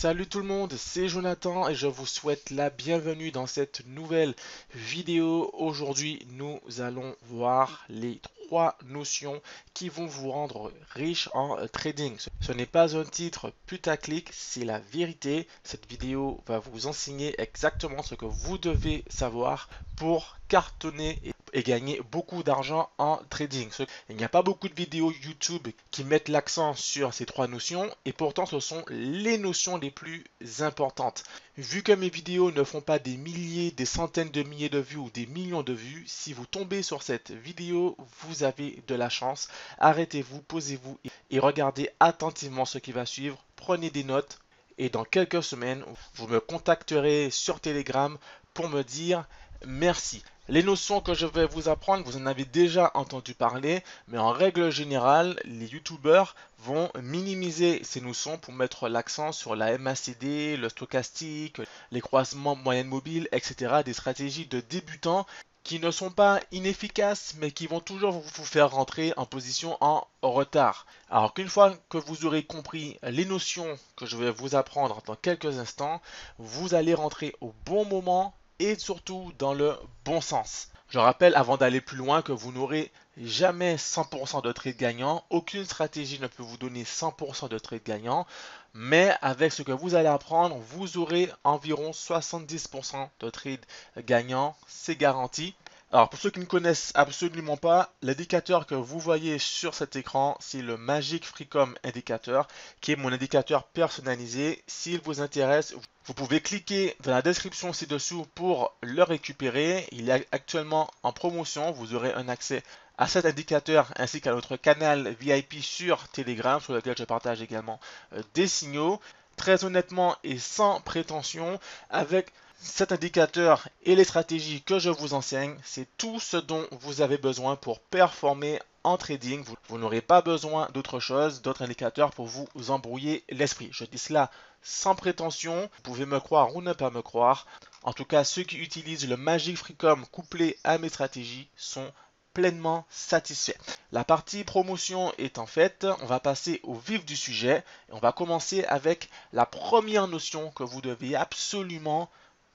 Salut tout le monde, c'est Jonathan et je vous souhaite la bienvenue dans cette nouvelle vidéo. Aujourd'hui, nous allons voir les trois notions qui vont vous rendre riche en trading. Ce n'est pas un titre putaclic, c'est la vérité. Cette vidéo va vous enseigner exactement ce que vous devez savoir pour cartonner et et gagner beaucoup d'argent en trading. Il n'y a pas beaucoup de vidéos YouTube qui mettent l'accent sur ces trois notions et pourtant ce sont les notions les plus importantes. Vu que mes vidéos ne font pas des milliers, des centaines de milliers de vues ou des millions de vues, si vous tombez sur cette vidéo, vous avez de la chance. Arrêtez-vous, posez-vous et regardez attentivement ce qui va suivre. Prenez des notes et dans quelques semaines, vous me contacterez sur Telegram pour me dire Merci. Les notions que je vais vous apprendre, vous en avez déjà entendu parler, mais en règle générale, les youtubeurs vont minimiser ces notions pour mettre l'accent sur la MACD, le stochastique, les croisements moyenne mobiles, etc. Des stratégies de débutants qui ne sont pas inefficaces, mais qui vont toujours vous faire rentrer en position en retard. Alors qu'une fois que vous aurez compris les notions que je vais vous apprendre dans quelques instants, vous allez rentrer au bon moment et surtout dans le bon sens. Je rappelle avant d'aller plus loin que vous n'aurez jamais 100% de trades gagnant. Aucune stratégie ne peut vous donner 100% de trades gagnant. Mais avec ce que vous allez apprendre, vous aurez environ 70% de trades gagnant. C'est garanti. Alors pour ceux qui ne connaissent absolument pas, l'indicateur que vous voyez sur cet écran, c'est le Magic Freecom Indicateur, qui est mon indicateur personnalisé. S'il vous intéresse, vous pouvez cliquer dans la description ci-dessous pour le récupérer. Il est actuellement en promotion, vous aurez un accès à cet indicateur ainsi qu'à notre canal VIP sur Telegram, sur lequel je partage également euh, des signaux. Très honnêtement et sans prétention, avec cet indicateur et les stratégies que je vous enseigne, c'est tout ce dont vous avez besoin pour performer en trading. Vous, n'aurez pas besoin d'autre chose, d'autres indicateurs pour vous embrouiller l'esprit. Je dis cela sans prétention. Vous pouvez me croire ou ne pas me croire. En tout cas, ceux qui utilisent le Magic Freecom couplé à mes stratégies sont pleinement satisfaits. La partie promotion est en fait, on va passer au vif du sujet et on va commencer avec la première notion que vous devez absolument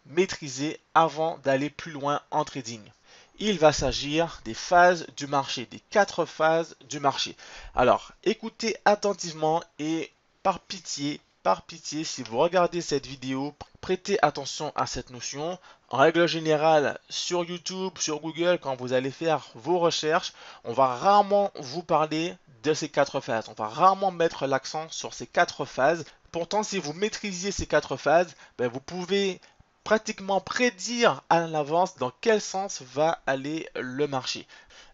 maîtriser avant d'aller plus loin en trading. Il va s'agir des phases du marché, des quatre phases du marché. Alors, écoutez attentivement et par pitié, par pitié, si vous regardez cette vidéo, prêtez attention à cette notion. En règle générale, sur YouTube, sur Google, quand vous allez faire vos recherches, on va rarement vous parler de ces quatre phases. On va rarement mettre l'accent sur ces quatre phases. Pourtant, si vous maîtrisiez ces quatre phases, ben, vous pouvez pratiquement prédire à l'avance dans quel sens va aller le marché.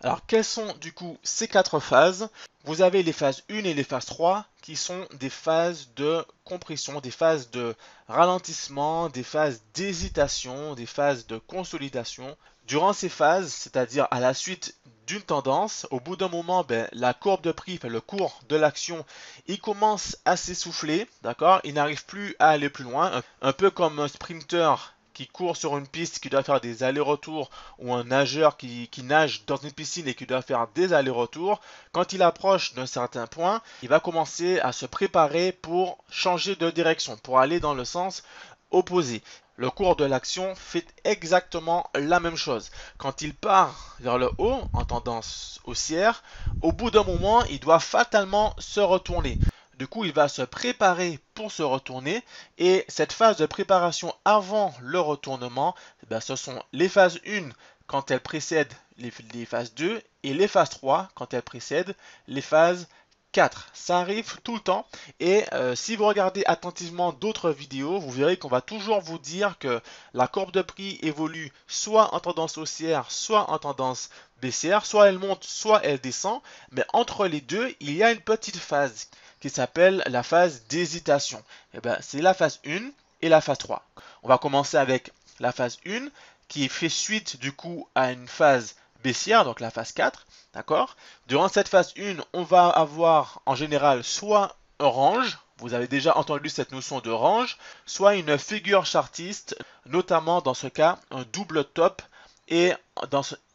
Alors quelles sont du coup ces quatre phases Vous avez les phases 1 et les phases 3 qui sont des phases de compression, des phases de ralentissement, des phases d'hésitation, des phases de consolidation. Durant ces phases, c'est-à-dire à la suite d'une tendance. Au bout d'un moment, ben, la courbe de prix, le cours de l'action, il commence à s'essouffler, d'accord Il n'arrive plus à aller plus loin, un peu comme un sprinter qui court sur une piste, qui doit faire des allers-retours, ou un nageur qui, qui, nage dans une piscine et qui doit faire des allers-retours, quand il approche d'un certain point, il va commencer à se préparer pour changer de direction, pour aller dans le sens opposé le cours de l'action fait exactement la même chose. Quand il part vers le haut, en tendance haussière, au bout d'un moment, il doit fatalement se retourner. Du coup, il va se préparer pour se retourner. Et cette phase de préparation avant le retournement, eh ben, ce sont les phases 1 quand elles précèdent les, phases 2 et les phases 3 quand elles précèdent les phases 4. Ça arrive tout le temps. Et euh, si vous regardez attentivement d'autres vidéos, vous verrez qu'on va toujours vous dire que la courbe de prix évolue soit en tendance haussière, soit en tendance baissière. Soit elle monte, soit elle descend. Mais entre les deux, il y a une petite phase qui s'appelle la phase d'hésitation. Et eh ben, c'est la phase 1 et la phase 3. On va commencer avec la phase 1 qui fait suite du coup à une phase baissière, donc la phase 4. D'accord Durant cette phase 1, on va avoir en général soit un range, vous avez déjà entendu cette notion de range, soit une figure chartiste, notamment dans ce cas un double top et,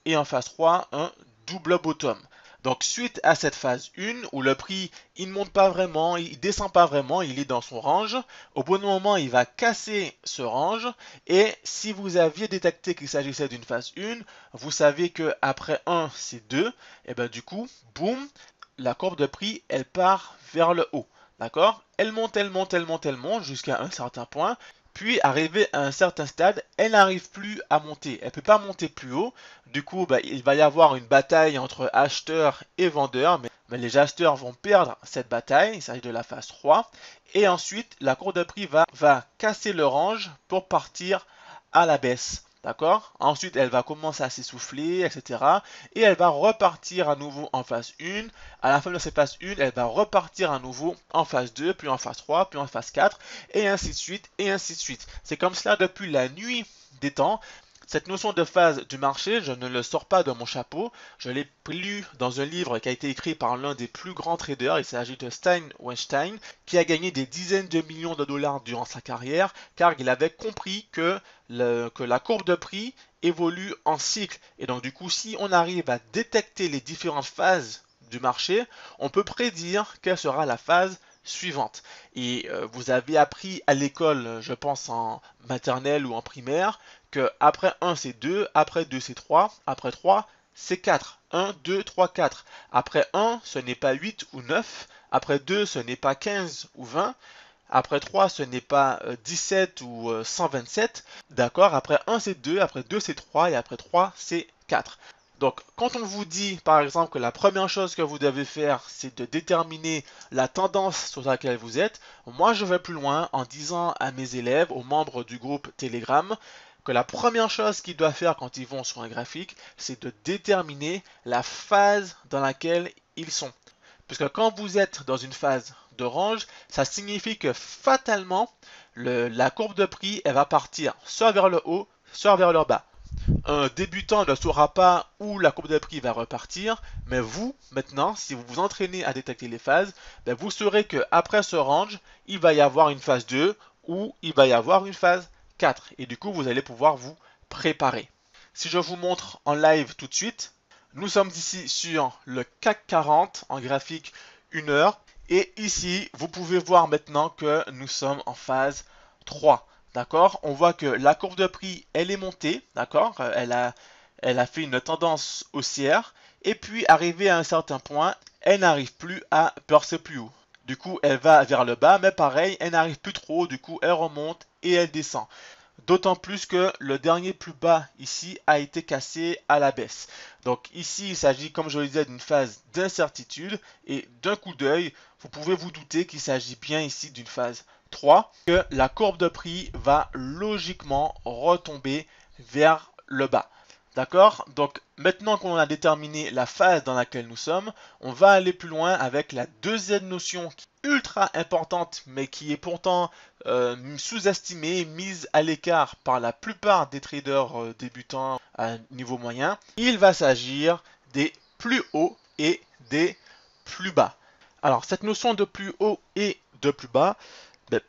et en phase 3 un double bottom. Donc suite à cette phase 1 où le prix il ne monte pas vraiment, il descend pas vraiment, il est dans son range, au bon moment il va casser ce range et si vous aviez détecté qu'il s'agissait d'une phase 1, vous savez qu'après 1 c'est 2 et ben du coup, boum, la courbe de prix elle part vers le haut. D'accord Elle monte, elle monte, elle monte, elle monte jusqu'à un certain point puis, arrivé à un certain stade, elle n'arrive plus à monter. Elle ne peut pas monter plus haut. Du coup, bah, il va y avoir une bataille entre acheteurs et vendeurs. Mais, les acheteurs vont perdre cette bataille. Il s'agit de la phase 3. Et ensuite, la cour de prix va, va casser le range pour partir à la baisse. D'accord Ensuite, elle va commencer à s'essouffler, etc. Et elle va repartir à nouveau en phase 1. À la fin de cette phase 1, elle va repartir à nouveau en phase 2, puis en phase 3, puis en phase 4, et ainsi de suite, et ainsi de suite. C'est comme cela depuis la nuit des temps. Cette notion de phase du marché, je ne le sors pas de mon chapeau, je l'ai lu dans un livre qui a été écrit par l'un des plus grands traders, il s'agit de Stein Weinstein, qui a gagné des dizaines de millions de dollars durant sa carrière, car il avait compris que, que la courbe de prix évolue en cycle. Et donc du coup, si on arrive à détecter les différentes phases du marché, on peut prédire quelle sera la phase suivante. Et euh, vous avez appris à l'école, je pense en maternelle ou en primaire, que après 1 c'est 2, après 2 c'est 3, après 3 c'est 4. 1, 2, 3, 4. Après 1, ce n'est pas 8 ou 9. Après 2, ce n'est pas 15 ou 20. Après 3, ce n'est pas 17 euh, ou 127. Euh, D'accord Après 1, c'est 2. Après 2, c'est 3. Et après 3, c'est 4. Donc, quand on vous dit, par exemple, que la première chose que vous devez faire, c'est de déterminer la tendance sur laquelle vous êtes, moi, je vais plus loin en disant à mes élèves, aux membres du groupe Telegram, que la première chose qu'ils doivent faire quand ils vont sur un graphique, c'est de déterminer la phase dans laquelle ils sont. Puisque quand vous êtes dans une phase d'orange, ça signifie que fatalement, la courbe de prix, elle va partir soit vers le haut, soit vers le bas un débutant ne saura pas où la courbe de prix va repartir, mais vous, maintenant, si vous vous entraînez à détecter les phases, ben, vous saurez qu'après ce range, il va y avoir une phase 2 ou il va y avoir une phase 4. Et du coup, vous allez pouvoir vous préparer. Si je vous montre en live tout de suite, nous sommes ici sur le CAC 40 en graphique 1 heure. Et ici, vous pouvez voir maintenant que nous sommes en phase 3. D'accord On voit que la courbe de prix, elle est montée, d'accord euh, elle a, fait une tendance haussière. Et puis, arrivée à un certain point, elle n'arrive plus à percer plus haut. Du coup, elle va vers le bas, mais pareil, elle n'arrive plus trop haut. Du coup, elle remonte et elle descend. D'autant plus que le dernier plus bas ici a été cassé à la baisse. Donc ici, il s'agit, comme je le disais, d'une phase d'incertitude. Et d'un coup d'œil, vous pouvez vous douter qu'il s'agit bien ici d'une phase 3, que la courbe de prix va logiquement retomber vers le bas. D'accord Donc maintenant qu'on a déterminé la phase dans laquelle nous sommes, on va aller plus loin avec la deuxième notion qui est ultra importante mais qui est pourtant euh, sous-estimée, mise à l'écart par la plupart des traders euh, débutants à niveau moyen. Il va s'agir des plus hauts et des plus bas. Alors cette notion de plus haut et de plus bas,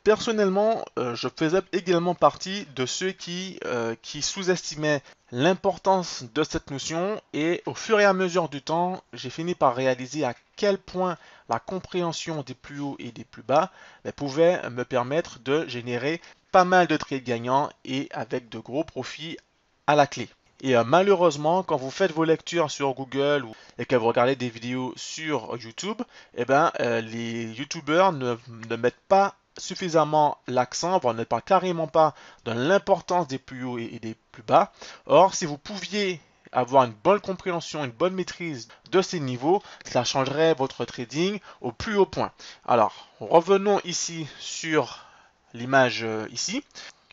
Personnellement, euh, je faisais également partie de ceux qui, euh, qui sous-estimaient l'importance de cette notion et au fur et à mesure du temps, j'ai fini par réaliser à quel point la compréhension des plus hauts et des plus bas pouvait me permettre de générer pas mal de trades gagnants et avec de gros profits à la clé. Et euh, malheureusement, quand vous faites vos lectures sur Google ou, et que vous regardez des vidéos sur YouTube, eh ben, les YouTubers ne, mettent pas suffisamment l'accent, voire ne pas carrément pas de l'importance des plus hauts et des plus bas. Or, si vous pouviez avoir une bonne compréhension, une bonne maîtrise de ces niveaux, cela changerait votre trading au plus haut point. Alors, revenons ici sur l'image euh, ici.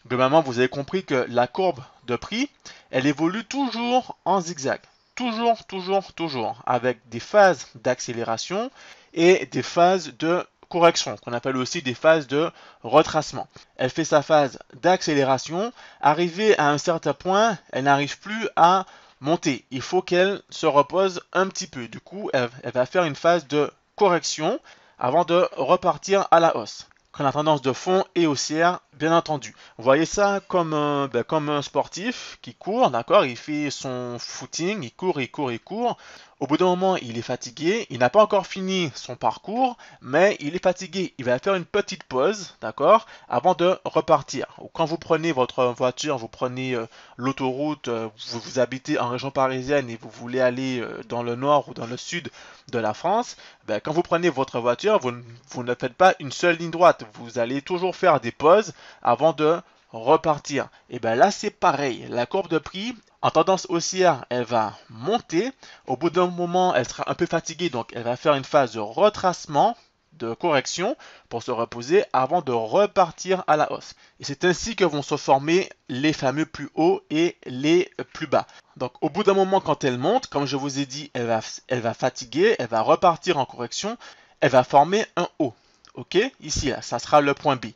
Globalement, vous avez compris que la courbe de prix, elle évolue toujours en zigzag. Toujours, toujours, toujours, avec des phases d'accélération et des phases de correction, qu'on appelle aussi des phases de retracement. Elle fait sa phase d'accélération. Arrivée à un certain point, elle n'arrive plus à monter. Il faut qu'elle se repose un petit peu. Du coup, elle, va faire une phase de correction avant de repartir à la hausse. Quand la tendance de fond est haussière, bien entendu. Vous voyez ça comme euh, ben, comme un sportif qui court, d'accord Il fait son footing, il court, il court, il court. Au bout d'un moment, il est fatigué, il n'a pas encore fini son parcours, mais il est fatigué. Il va faire une petite pause, d'accord, avant de repartir. Quand vous prenez votre voiture, vous prenez euh, l'autoroute, euh, vous, habitez en région parisienne et vous voulez aller euh, dans le nord ou dans le sud de la France, ben, quand vous prenez votre voiture, vous, vous ne faites pas une seule ligne droite. Vous allez toujours faire des pauses avant de repartir. Et bien là, c'est pareil. La courbe de prix, en tendance haussière, elle va monter. Au bout d'un moment, elle sera un peu fatiguée, donc elle va faire une phase de retracement, de correction, pour se reposer avant de repartir à la hausse. Et c'est ainsi que vont se former les fameux plus hauts et les plus bas. Donc au bout d'un moment, quand elle monte, comme je vous ai dit, elle va, fatiguer, elle va repartir en correction, elle va former un haut. Ok Ici, ça sera le point B.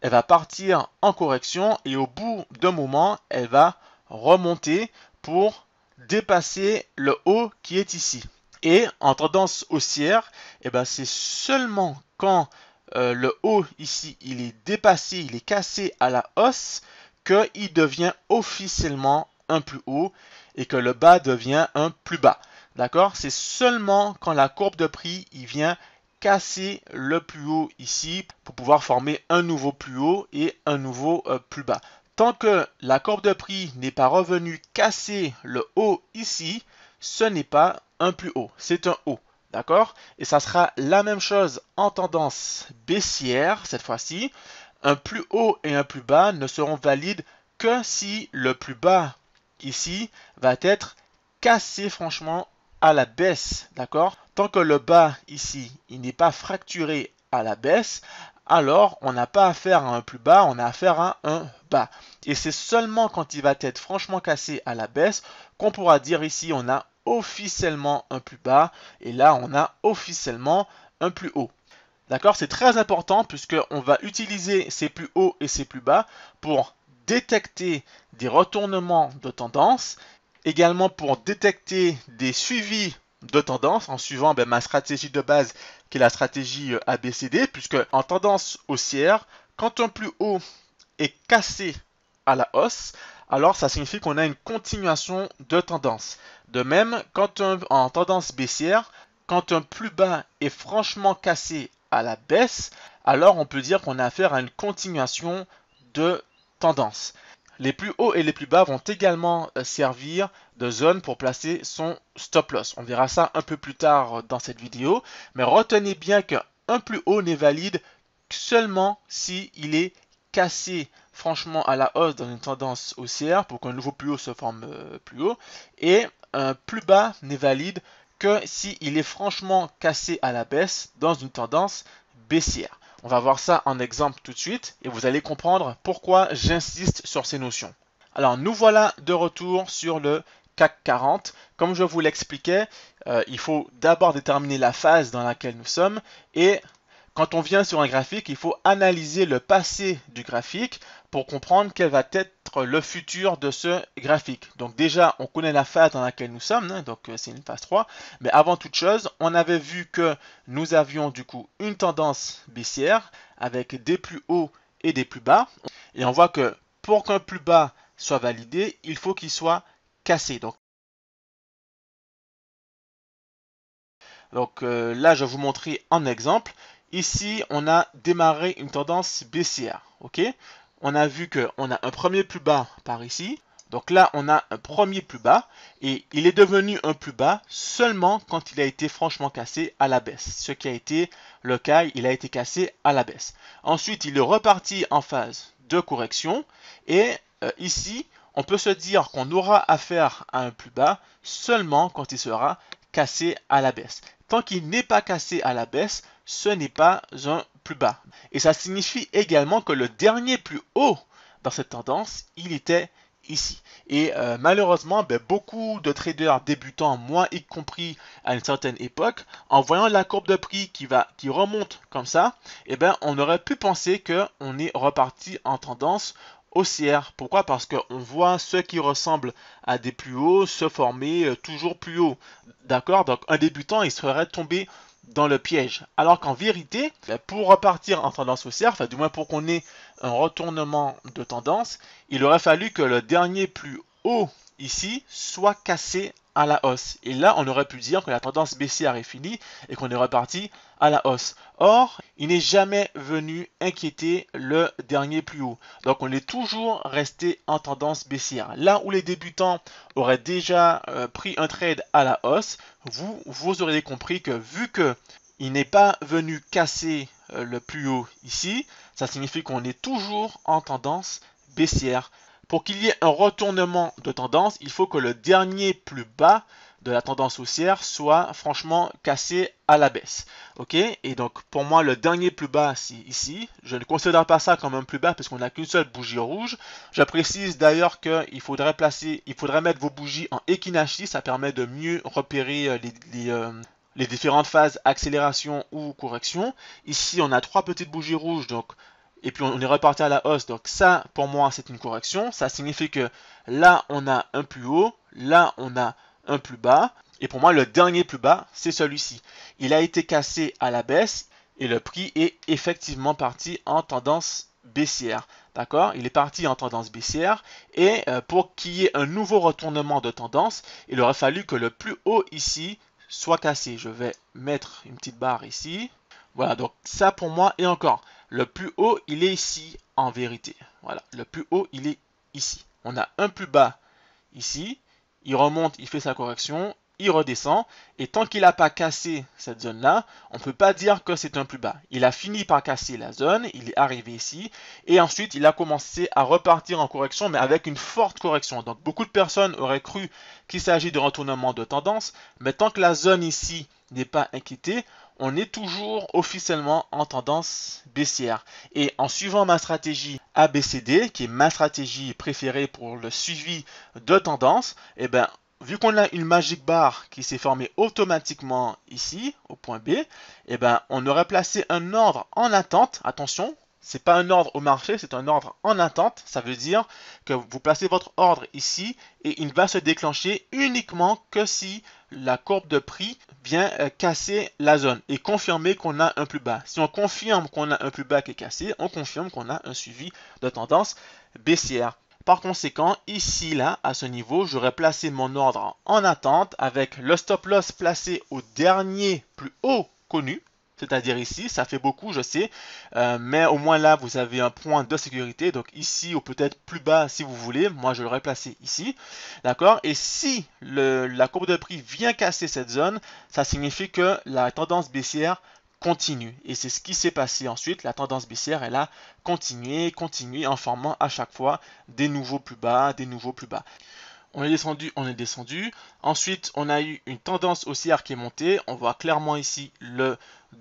Elle va partir en correction et au bout d'un moment, elle va remonter pour dépasser le haut qui est ici. Et en tendance haussière, eh ben c'est seulement quand euh, le haut ici, il est dépassé, il est cassé à la hausse, qu'il devient officiellement un plus haut et que le bas devient un plus bas. D'accord C'est seulement quand la courbe de prix, il vient casser le plus haut ici pour pouvoir former un nouveau plus haut et un nouveau euh, plus bas. Tant que la courbe de prix n'est pas revenue casser le haut ici, ce n'est pas un plus haut, c'est un haut. D'accord Et ça sera la même chose en tendance baissière cette fois-ci. Un plus haut et un plus bas ne seront valides que si le plus bas ici va être cassé franchement à la baisse. D'accord Tant que le bas ici, il n'est pas fracturé à la baisse, alors on n'a pas affaire à un plus bas, on a affaire à un bas. Et c'est seulement quand il va être franchement cassé à la baisse qu'on pourra dire ici on a officiellement un plus bas et là on a officiellement un plus haut. D'accord C'est très important puisqu'on va utiliser ces plus hauts et ces plus bas pour détecter des retournements de tendance, également pour détecter des suivis de tendance en suivant ben, ma stratégie de base qui est la stratégie euh, ABCD, puisque en tendance haussière, quand un plus haut est cassé à la hausse, alors ça signifie qu'on a une continuation de tendance. De même, quand en tendance baissière, quand un plus bas est franchement cassé à la baisse, alors on peut dire qu'on a affaire à une continuation de tendance. Les plus hauts et les plus bas vont également euh, servir de zone pour placer son stop loss. On verra ça un peu plus tard euh, dans cette vidéo, mais retenez bien qu'un plus haut n'est valide seulement s'il il est cassé franchement à la hausse dans une tendance haussière pour qu'un nouveau plus haut se forme euh, plus haut et un plus bas n'est valide que s'il il est franchement cassé à la baisse dans une tendance baissière. On va voir ça en exemple tout de suite et vous allez comprendre pourquoi j'insiste sur ces notions. Alors nous voilà de retour sur le CAC 40. Comme je vous l'expliquais, euh, il faut d'abord déterminer la phase dans laquelle nous sommes et quand on vient sur un graphique, il faut analyser le passé du graphique pour comprendre quel va être le futur de ce graphique. Donc déjà, on connaît la phase dans laquelle nous sommes, hein, donc euh, c'est une phase 3, mais avant toute chose, on avait vu que nous avions du coup une tendance baissière avec des plus hauts et des plus bas, et on voit que pour qu'un plus bas soit validé, il faut qu'il soit cassé. Donc, euh, là, je vais vous montrer un exemple. Ici, on a démarré une tendance baissière. ok on a vu qu'on a un premier plus bas par ici. Donc là, on a un premier plus bas et il est devenu un plus bas seulement quand il a été franchement cassé à la baisse. Ce qui a été le cas, il a été cassé à la baisse. Ensuite, il est reparti en phase de correction et euh, ici, on peut se dire qu'on aura affaire à un plus bas seulement quand il sera cassé à la baisse. Tant qu'il n'est pas cassé à la baisse, ce n'est pas un bas. Et ça signifie également que le dernier plus haut dans cette tendance, il était ici. Et euh, malheureusement, ben, beaucoup de traders débutants, moi y compris à une certaine époque, en voyant la courbe de prix qui va qui remonte comme ça, eh ben, on aurait pu penser que on est reparti en tendance haussière. Pourquoi Parce on voit ceux qui ressemblent à des plus hauts se former euh, toujours plus haut. D'accord Donc un débutant, il serait tombé dans le piège. Alors qu'en vérité, ben, pour repartir en tendance haussière, enfin du moins pour qu'on ait un retournement de tendance, il aurait fallu que le dernier plus haut ici soit cassé la hausse. Et là, on aurait pu dire que la tendance baissière est finie et qu'on est reparti à la hausse. Or, il n'est jamais venu inquiéter le dernier plus haut. Donc, on est toujours resté en tendance baissière. Là où les débutants auraient déjà euh, pris un trade à la hausse, vous, vous auriez compris que vu que il n'est pas venu casser euh, le plus haut ici, ça signifie qu'on est toujours en tendance baissière. Pour qu'il y ait un retournement de tendance, il faut que le dernier plus bas de la tendance haussière soit franchement cassé à la baisse. Ok Et donc pour moi le dernier plus bas c'est ici. Je ne considère pas ça comme un plus bas parce qu'on n'a qu'une seule bougie rouge. Je précise d'ailleurs qu'il faudrait placer, il faudrait mettre vos bougies en Ekinashi. ça permet de mieux repérer euh, les, euh, les différentes phases accélération ou correction. Ici, on a trois petites bougies rouges, donc et puis on est reparti à la hausse. Donc ça, pour moi, c'est une correction. Ça signifie que là, on a un plus haut, là, on a un plus bas. Et pour moi, le dernier plus bas, c'est celui-ci. Il a été cassé à la baisse et le prix est effectivement parti en tendance baissière. D'accord Il est parti en tendance baissière et euh, pour qu'il y ait un nouveau retournement de tendance, il aurait fallu que le plus haut ici soit cassé. Je vais mettre une petite barre ici. Voilà, donc ça pour moi, et encore, le plus haut, il est ici, en vérité. Voilà, le plus haut, il est ici. On a un plus bas ici. Il remonte, il fait sa correction, il redescend. Et tant qu'il n'a pas cassé cette zone-là, on ne peut pas dire que c'est un plus bas. Il a fini par casser la zone, il est arrivé ici. Et ensuite, il a commencé à repartir en correction, mais avec une forte correction. Donc, beaucoup de personnes auraient cru qu'il s'agit de retournement de tendance. Mais tant que la zone ici n'est pas inquiétée, on est toujours officiellement en tendance baissière. Et en suivant ma stratégie ABCD, qui est ma stratégie préférée pour le suivi de tendance, et eh ben, vu qu'on a une magic bar qui s'est formée automatiquement ici, au point B, et eh ben, on aurait placé un ordre en attente, attention, n'est pas un ordre au marché, c'est un ordre en attente. Ça veut dire que vous placez votre ordre ici et il va se déclencher uniquement que si la courbe de prix vient euh, casser la zone et confirmer qu'on a un plus bas. Si on confirme qu'on a un plus bas qui est cassé, on confirme qu'on a un suivi de tendance baissière. Par conséquent, ici, là, à ce niveau, j'aurais placé mon ordre en attente avec le stop loss placé au dernier plus haut connu, c'est-à-dire ici, ça fait beaucoup, je sais, euh, mais au moins là, vous avez un point de sécurité, donc ici ou peut-être plus bas si vous voulez. Moi, je l'aurais placé ici, d'accord Et si la courbe de prix vient casser cette zone, ça signifie que la tendance baissière continue. Et c'est ce qui s'est passé ensuite. La tendance baissière, elle a continué, continué en formant à chaque fois des nouveaux plus bas, des nouveaux plus bas. On est descendu, on est descendu. Ensuite, on a eu une tendance haussière qui est montée. On voit clairement ici le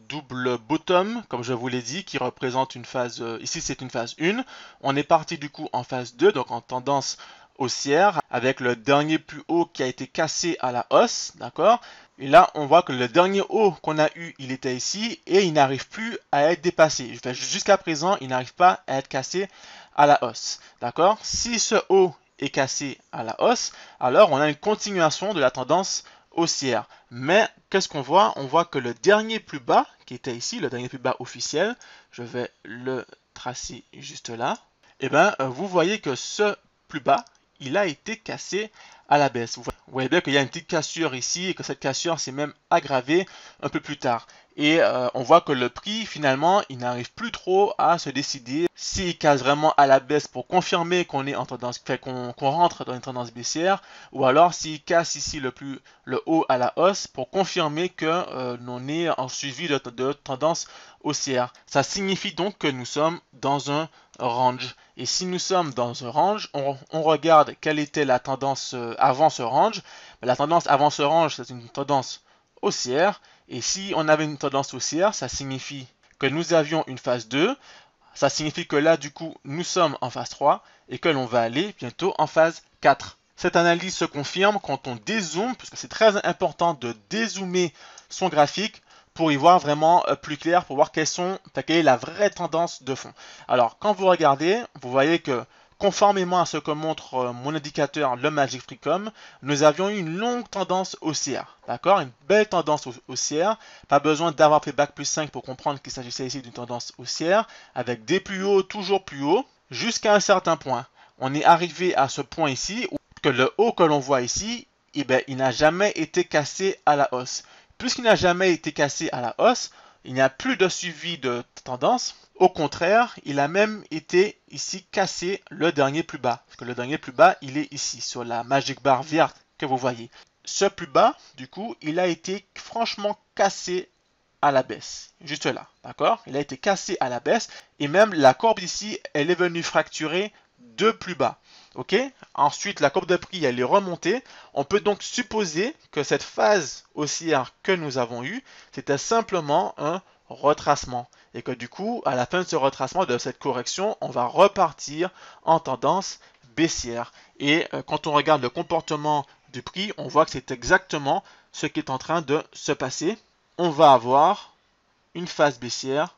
double bottom, comme je vous l'ai dit, qui représente une phase... Euh, ici, c'est une phase 1. On est parti du coup en phase 2, donc en tendance haussière, avec le dernier plus haut qui a été cassé à la hausse, d'accord Et là, on voit que le dernier haut qu'on a eu, il était ici, et il n'arrive plus à être dépassé. Jusqu'à présent, il n'arrive pas à être cassé à la hausse, d'accord Si ce haut est cassé à la hausse, alors on a une continuation de la tendance haussière. Mais qu'est-ce qu'on voit On voit que le dernier plus bas, qui était ici, le dernier plus bas officiel, je vais le tracer juste là, et eh bien euh, vous voyez que ce plus bas, il a été cassé à la baisse. Vous voyez bien qu'il y a une petite cassure ici et que cette cassure s'est même aggravée un peu plus tard. Et euh, on voit que le prix, finalement, il n'arrive plus trop à se décider. S'il casse vraiment à la baisse pour confirmer qu'on est en tendance, qu'on rentre dans une tendance baissière, ou alors s'il casse ici le plus le haut à la hausse pour confirmer que euh, nous est en suivi de, tendance haussière. Ça signifie donc que nous sommes dans un range. Et si nous sommes dans un range, on regarde quelle était la tendance euh, avant ce range. La tendance avant ce range, c'est une tendance haussière. Et si on avait une tendance haussière, ça signifie que nous avions une phase 2. Ça signifie que là, du coup, nous sommes en phase 3 et que l'on va aller bientôt en phase 4. Cette analyse se confirme quand on dézoome, puisque c'est très important de dézoomer son graphique pour y voir vraiment euh, plus clair, pour voir quelles sont, quelle est la vraie tendance de fond. Alors, quand vous regardez, vous voyez que Conformément à ce que montre euh, mon indicateur, le Magic Freecom, nous avions une longue tendance haussière. D'accord Une belle tendance haussière. Pas besoin d'avoir fait back plus 5 pour comprendre qu'il s'agissait ici d'une tendance haussière, avec des plus hauts, toujours plus hauts, jusqu'à un certain point. On est arrivé à ce point ici, où que le haut que l'on voit ici, eh bien, il n'a jamais été cassé à la hausse. Puisqu'il n'a jamais été cassé à la hausse, il n'y a plus de suivi de tendance. Au contraire, il a même été ici cassé le dernier plus bas. Parce que le dernier plus bas, il est ici, sur la Magic Bar verte que vous voyez. Ce plus bas, du coup, il a été franchement cassé à la baisse. Juste là, d'accord Il a été cassé à la baisse. Et même la courbe ici, elle est venue fracturer de plus bas. Ensuite, la courbe de prix, elle est remontée. On peut donc supposer que cette phase haussière que nous avons eue, c'était simplement un retracement. Et que du coup, à la fin de ce retracement, de cette correction, on va repartir en tendance baissière. Et euh, quand on regarde le comportement du prix, on voit que c'est exactement ce qui est en train de se passer. On va avoir une phase baissière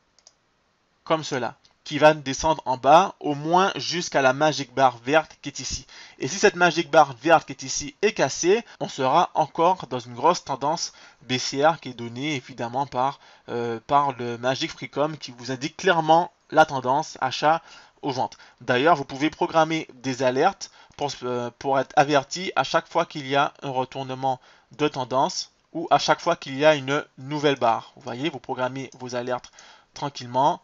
comme cela qui va descendre en bas, au moins jusqu'à la magique barre verte qui est ici. Et si cette magique barre verte qui est ici est cassée, on sera encore dans une grosse tendance baissière qui est donnée évidemment par, euh, par le magic freecom qui vous indique clairement la tendance achat aux ventes. D'ailleurs, vous pouvez programmer des alertes pour, euh, pour être averti à chaque fois qu'il y a un retournement de tendance ou à chaque fois qu'il y a une nouvelle barre. Vous voyez, vous programmez vos alertes tranquillement.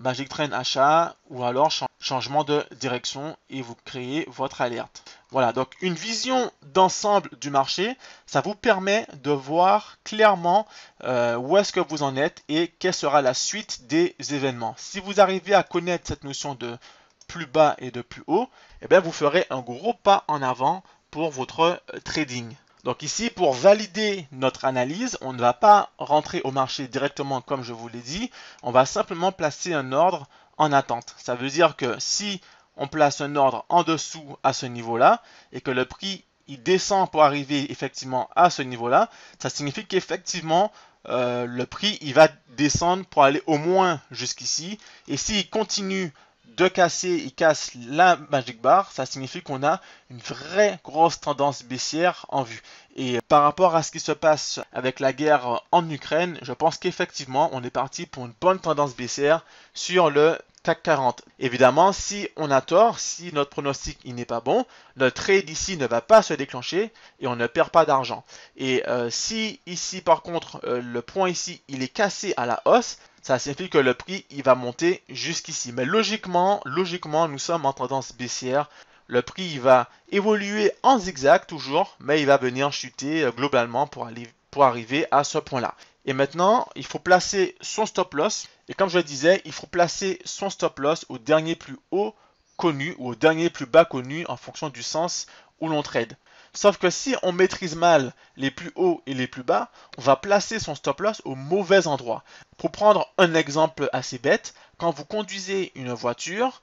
Magic Train achat ou alors changement de direction et vous créez votre alerte. Voilà, donc une vision d'ensemble du marché, ça vous permet de voir clairement euh, où est-ce que vous en êtes et quelle sera la suite des événements. Si vous arrivez à connaître cette notion de plus bas et de plus haut, eh bien vous ferez un gros pas en avant pour votre euh, trading. Donc ici, pour valider notre analyse, on ne va pas rentrer au marché directement comme je vous l'ai dit. On va simplement placer un ordre en attente. Ça veut dire que si on place un ordre en dessous à ce niveau-là et que le prix il descend pour arriver effectivement à ce niveau-là, ça signifie qu'effectivement euh, le prix il va descendre pour aller au moins jusqu'ici. Et s'il continue de casser, il casse la Magic Bar, ça signifie qu'on a une vraie grosse tendance baissière en vue. Et euh, par rapport à ce qui se passe avec la guerre en Ukraine, je pense qu'effectivement, on est parti pour une bonne tendance baissière sur le CAC 40. Évidemment, si on a tort, si notre pronostic n'est pas bon, notre trade ici ne va pas se déclencher et on ne perd pas d'argent. Et euh, si ici par contre euh, le point ici il est cassé à la hausse, ça signifie que le prix il va monter jusqu'ici. Mais logiquement, logiquement, nous sommes en tendance baissière. Le prix il va évoluer en zigzag toujours, mais il va venir chuter euh, globalement pour, pour arriver à ce point-là. Et maintenant, il faut placer son stop loss. Et comme je le disais, il faut placer son stop loss au dernier plus haut connu ou au dernier plus bas connu en fonction du sens où l'on trade. Sauf que si on maîtrise mal les plus hauts et les plus bas, on va placer son stop loss au mauvais endroit. Pour prendre un exemple assez bête, quand vous conduisez une voiture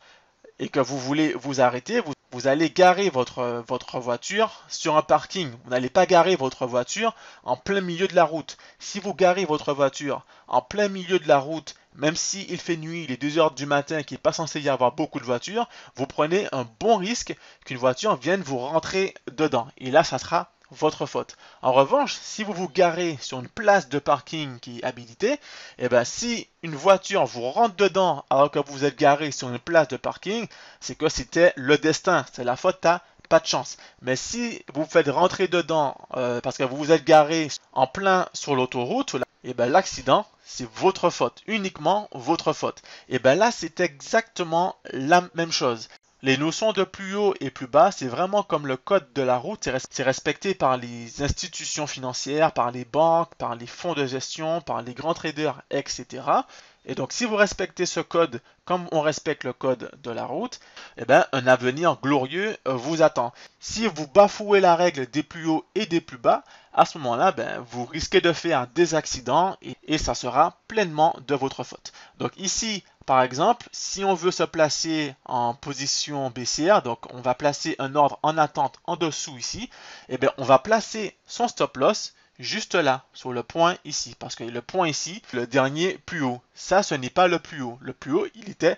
et que vous voulez vous arrêter, vous, allez garer votre, votre voiture sur un parking. Vous n'allez pas garer votre voiture en plein milieu de la route. Si vous garez votre voiture en plein milieu de la route même s'il fait nuit, il est 2h du matin, qu'il n'est pas censé y avoir beaucoup de voitures, vous prenez un bon risque qu'une voiture vienne vous rentrer dedans. Et là, ça sera votre faute. En revanche, si vous vous garez sur une place de parking qui est habilitée, et eh ben si une voiture vous rentre dedans alors que vous êtes garé sur une place de parking, c'est que c'était le destin, c'est la faute à pas de chance. Mais si vous faites rentrer dedans euh, parce que vous vous êtes garé en plein sur l'autoroute, et eh bien l'accident c'est votre faute, uniquement votre faute. Et bien là, c'est exactement la même chose. Les notions de plus haut et plus bas, c'est vraiment comme le code de la route, c'est respecté par les institutions financières, par les banques, par les fonds de gestion, par les grands traders, etc. Et donc, si vous respectez ce code comme on respecte le code de la route, eh ben, un avenir glorieux euh, vous attend. Si vous bafouez la règle des plus hauts et des plus bas, à ce moment-là, ben, vous risquez de faire des accidents et, ça sera pleinement de votre faute. Donc ici, par exemple, si on veut se placer en position baissière, donc on va placer un ordre en attente en dessous ici, eh bien on va placer son stop loss juste là, sur le point ici, parce que le point ici, le dernier plus haut, ça ce n'est pas le plus haut. Le plus haut, il était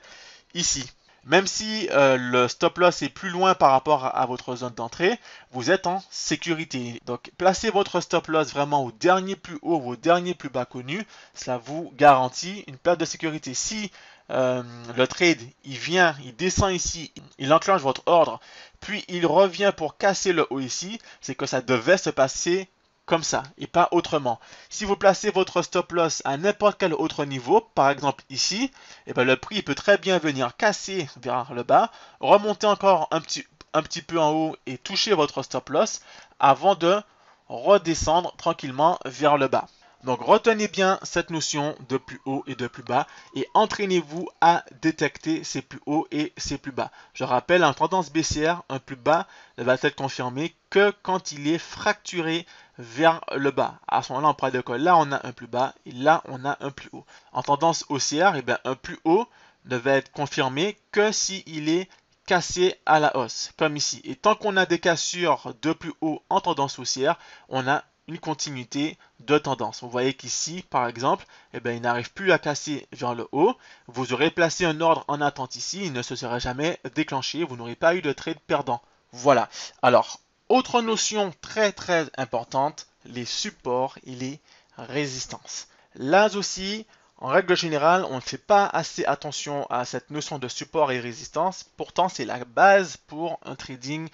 ici. Même si euh, le stop loss est plus loin par rapport à, votre zone d'entrée, vous êtes en sécurité. Donc placez votre stop loss vraiment au dernier plus haut, au dernier plus bas connu, cela vous garantit une perte de sécurité. Si euh, le trade, il vient, il descend ici, il enclenche votre ordre, puis il revient pour casser le haut ici, c'est que ça devait se passer comme ça et pas autrement. Si vous placez votre stop loss à n'importe quel autre niveau, par exemple ici, et eh bien le prix peut très bien venir casser vers le bas, remonter encore un petit, un petit peu en haut et toucher votre stop loss avant de redescendre tranquillement vers le bas. Donc retenez bien cette notion de plus haut et de plus bas et entraînez-vous à détecter ces plus hauts et ces plus bas. Je rappelle, en tendance baissière, un plus bas ne va être confirmé que quand il est fracturé vers le bas. À ce moment-là, on parle de là, on a un plus bas et là, on a un plus haut. En tendance haussière, eh bien, un plus haut ne va être confirmé que s'il est cassé à la hausse, comme ici. Et tant qu'on a des cassures de plus haut en tendance haussière, on a une continuité de tendance. Vous voyez qu'ici, par exemple, eh bien, il n'arrive plus à casser vers le haut. Vous aurez placé un ordre en attente ici, il ne se serait jamais déclenché, vous n'aurez pas eu de trade perdant. Voilà. Alors, autre notion très très importante, les supports et les résistances. Là aussi, en règle générale, on ne fait pas assez attention à cette notion de support et résistance. Pourtant, c'est la base pour un trading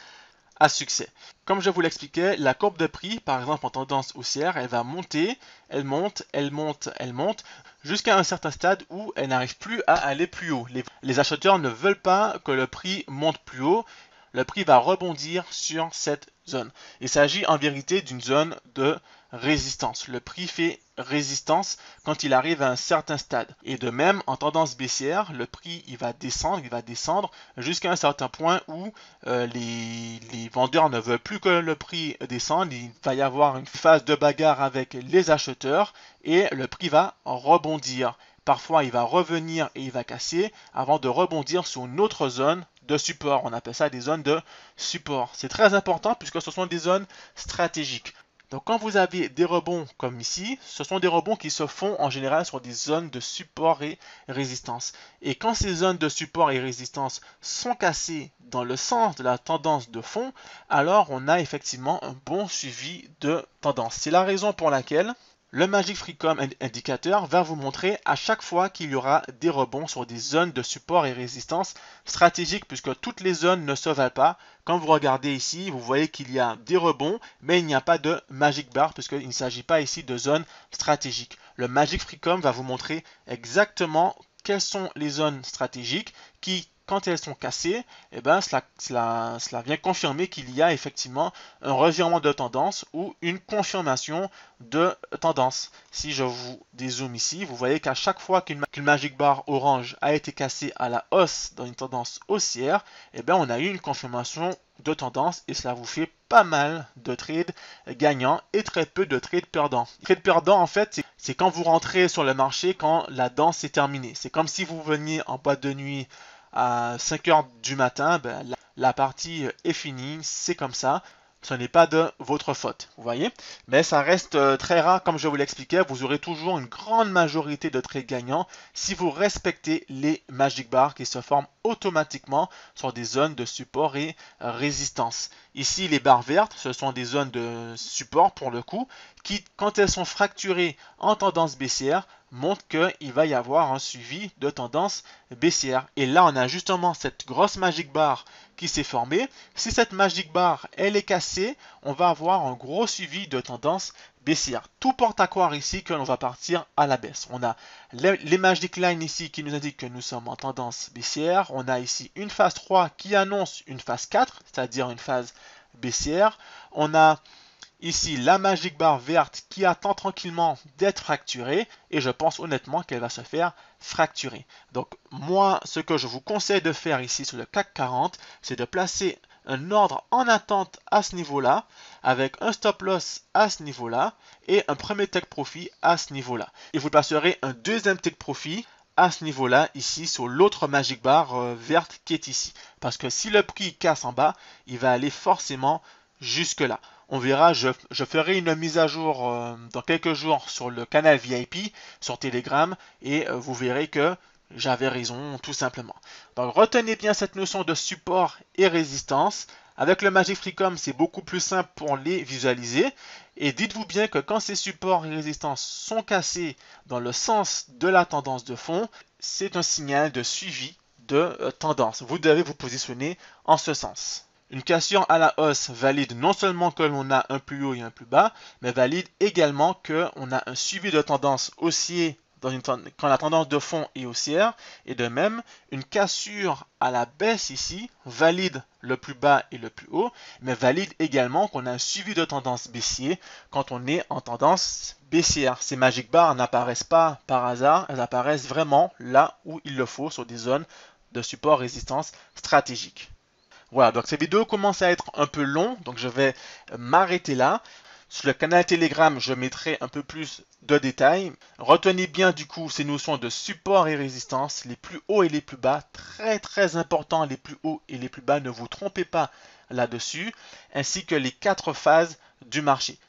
à succès. Comme je vous l'expliquais, la courbe de prix, par exemple en tendance haussière, elle va monter, elle monte, elle monte, elle monte, jusqu'à un certain stade où elle n'arrive plus à aller plus haut. Les, acheteurs ne veulent pas que le prix monte plus haut le prix va rebondir sur cette zone. Il s'agit en vérité d'une zone de résistance. Le prix fait résistance quand il arrive à un certain stade. Et de même, en tendance baissière, le prix il va descendre, il va descendre jusqu'à un certain point où euh, les, les, vendeurs ne veulent plus que le prix descende. Il va y avoir une phase de bagarre avec les acheteurs et le prix va rebondir. Parfois, il va revenir et il va casser avant de rebondir sur une autre zone de support. On appelle ça des zones de support. C'est très important puisque ce sont des zones stratégiques. Donc quand vous avez des rebonds comme ici, ce sont des rebonds qui se font en général sur des zones de support et résistance. Et quand ces zones de support et résistance sont cassées dans le sens de la tendance de fond, alors on a effectivement un bon suivi de tendance. C'est la raison pour laquelle le Magic Freecom indicateur va vous montrer à chaque fois qu'il y aura des rebonds sur des zones de support et résistance stratégiques puisque toutes les zones ne se valent pas. Quand vous regardez ici, vous voyez qu'il y a des rebonds mais il n'y a pas de Magic Bar puisqu'il ne s'agit pas ici de zones stratégiques. Le Magic Freecom va vous montrer exactement quelles sont les zones stratégiques qui quand elles sont cassées, eh ben, cela, cela, vient confirmer qu'il y a effectivement un revirement de tendance ou une confirmation de tendance. Si je vous dézoome ici, vous voyez qu'à chaque fois qu'une Magic Bar orange a été cassée à la hausse dans une tendance haussière, eh ben, on a eu une confirmation de tendance et cela vous fait pas mal de trades gagnants et très peu de trades perdants. Trade perdants en fait c'est quand vous rentrez sur le marché quand la danse est terminée. C'est comme si vous veniez en boîte de nuit à 5h du matin, ben, la, partie euh, est finie, c'est comme ça. Ce n'est pas de votre faute, vous voyez Mais ça reste euh, très rare, comme je vous l'expliquais. Vous aurez toujours une grande majorité de traits gagnants si vous respectez les Magic Bars qui se forment automatiquement sur des zones de support et résistance. Ici, les barres vertes, ce sont des zones de support pour le coup, qui, quand elles sont fracturées en tendance baissière, montre qu'il va y avoir un suivi de tendance baissière. Et là, on a justement cette grosse magic bar qui s'est formée. Si cette magic bar, elle est cassée, on va avoir un gros suivi de tendance baissière. Tout porte à croire ici que l'on va partir à la baisse. On a les magic Lines ici qui nous indiquent que nous sommes en tendance baissière. On a ici une phase 3 qui annonce une phase 4, c'est-à-dire une phase baissière. On a Ici, la Magic Bar verte qui attend tranquillement d'être fracturée. Et je pense honnêtement qu'elle va se faire fracturer. Donc moi, ce que je vous conseille de faire ici sur le CAC 40, c'est de placer un ordre en attente à ce niveau-là, avec un stop loss à ce niveau-là, et un premier take profit à ce niveau-là. Et vous passerez un deuxième take profit à ce niveau-là, ici, sur l'autre Magic Bar euh, verte qui est ici. Parce que si le prix casse en bas, il va aller forcément jusque-là on verra, je, ferai une mise à jour euh, dans quelques jours sur le canal VIP, sur Telegram, et euh, vous verrez que j'avais raison, tout simplement. Donc retenez bien cette notion de support et résistance. Avec le Magic Freecom, c'est beaucoup plus simple pour les visualiser. Et dites-vous bien que quand ces supports et résistances sont cassés dans le sens de la tendance de fond, c'est un signal de suivi de euh, tendance. Vous devez vous positionner en ce sens. Une cassure à la hausse valide non seulement que l'on a un plus haut et un plus bas, mais valide également que a un suivi de tendance haussier quand la tendance de fond est haussière. Et de même, une cassure à la baisse ici valide le plus bas et le plus haut, mais valide également qu'on a un suivi de tendance baissier quand on est en tendance baissière. Ces magic bars n'apparaissent pas par hasard, elles apparaissent vraiment là où il le faut sur des zones de support résistance stratégique. Voilà, donc ces vidéos commence à être un peu long, donc je vais euh, m'arrêter là. Sur le canal Telegram, je mettrai un peu plus de détails. Retenez bien du coup ces notions de support et résistance, les plus hauts et les plus bas, très très important, les plus hauts et les plus bas, ne vous trompez pas là-dessus, ainsi que les quatre phases du marché.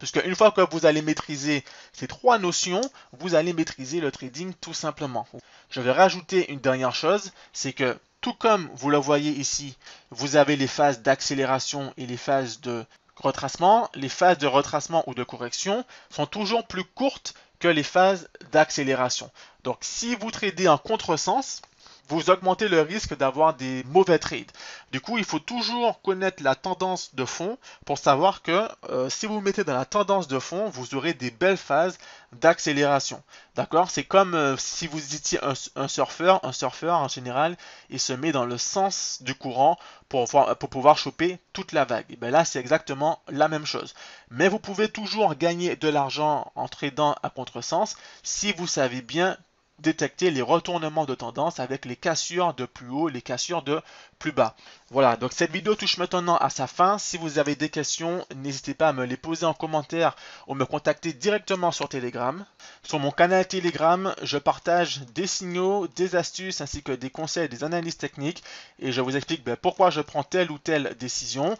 Puisque une fois que vous allez maîtriser ces trois notions, vous allez maîtriser le trading tout simplement. Je vais rajouter une dernière chose, c'est que tout comme vous le voyez ici, vous avez les phases d'accélération et les phases de retracement. Les phases de retracement ou de correction sont toujours plus courtes que les phases d'accélération. Donc si vous tradez en contresens, vous augmentez le risque d'avoir des mauvais trades. Du coup, il faut toujours connaître la tendance de fond pour savoir que euh, si vous mettez dans la tendance de fond, vous aurez des belles phases d'accélération. D'accord C'est comme euh, si vous étiez un, surfeur. Un surfeur, en général, il se met dans le sens du courant pour, pour pouvoir choper toute la vague. Et ben là, c'est exactement la même chose. Mais vous pouvez toujours gagner de l'argent en tradant à contresens si vous savez bien détecter les retournements de tendance avec les cassures de plus haut, les cassures de plus bas. Voilà, donc cette vidéo touche maintenant à sa fin. Si vous avez des questions, n'hésitez pas à me les poser en commentaire ou me contacter directement sur Telegram. Sur mon canal Telegram, je partage des signaux, des astuces ainsi que des conseils, des analyses techniques et je vous explique ben, pourquoi je prends telle ou telle décision.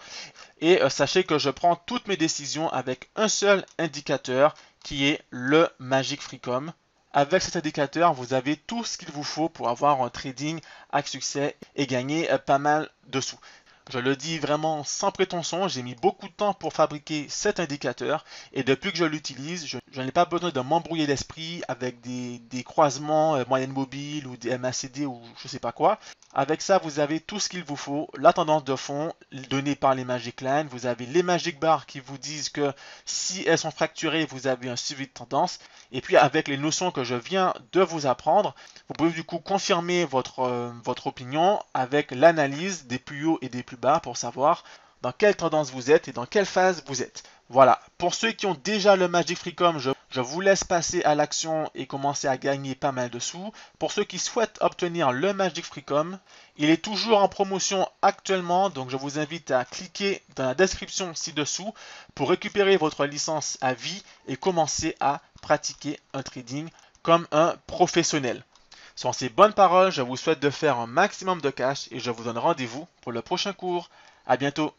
Et euh, sachez que je prends toutes mes décisions avec un seul indicateur qui est le Magic Freecom. Avec cet indicateur, vous avez tout ce qu'il vous faut pour avoir un trading à succès et gagner euh, pas mal de sous. Je le dis vraiment sans prétention, j'ai mis beaucoup de temps pour fabriquer cet indicateur et depuis que je l'utilise, je, n'ai pas besoin de m'embrouiller l'esprit avec des, croisements euh, moyenne mobile ou des MACD ou je sais pas quoi. Avec ça, vous avez tout ce qu'il vous faut, la tendance de fond donnée par les Magic Lines, vous avez les Magic Bar qui vous disent que si elles sont fracturées, vous avez un suivi de tendance. Et puis avec les notions que je viens de vous apprendre, vous pouvez du coup confirmer votre, euh, votre opinion avec l'analyse des plus hauts et des plus bas pour savoir dans quelle tendance vous êtes et dans quelle phase vous êtes. Voilà, pour ceux qui ont déjà le Magic Freecom, je, je vous laisse passer à l'action et commencer à gagner pas mal de sous. Pour ceux qui souhaitent obtenir le Magic Freecom, il est toujours en promotion actuellement, donc je vous invite à cliquer dans la description ci-dessous pour récupérer votre licence à vie et commencer à pratiquer un trading comme un professionnel. Sur ces bonnes paroles, je vous souhaite de faire un maximum de cash et je vous donne rendez-vous pour le prochain cours. À bientôt!